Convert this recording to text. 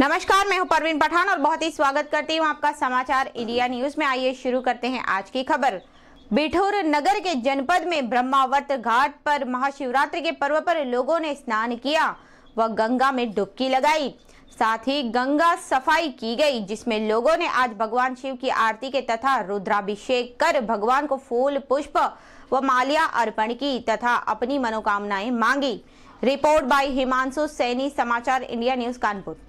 नमस्कार मैं हूं परवीन पठान और बहुत ही स्वागत करती हूं आपका समाचार इंडिया न्यूज में आइए शुरू करते हैं आज की खबर बिठूर नगर के जनपद में ब्रह्मावर्त घाट पर महाशिवरात्रि के पर्व पर लोगों ने स्नान किया व गंगा में डुबकी लगाई साथ ही गंगा सफाई की गई जिसमें लोगों ने आज भगवान शिव की आरती के तथा रुद्राभिषेक कर भगवान को फूल पुष्प व माल्या अर्पण की तथा अपनी मनोकामनाएं मांगी रिपोर्ट बाय हिमांशु सैनी समाचार इंडिया न्यूज कानपुर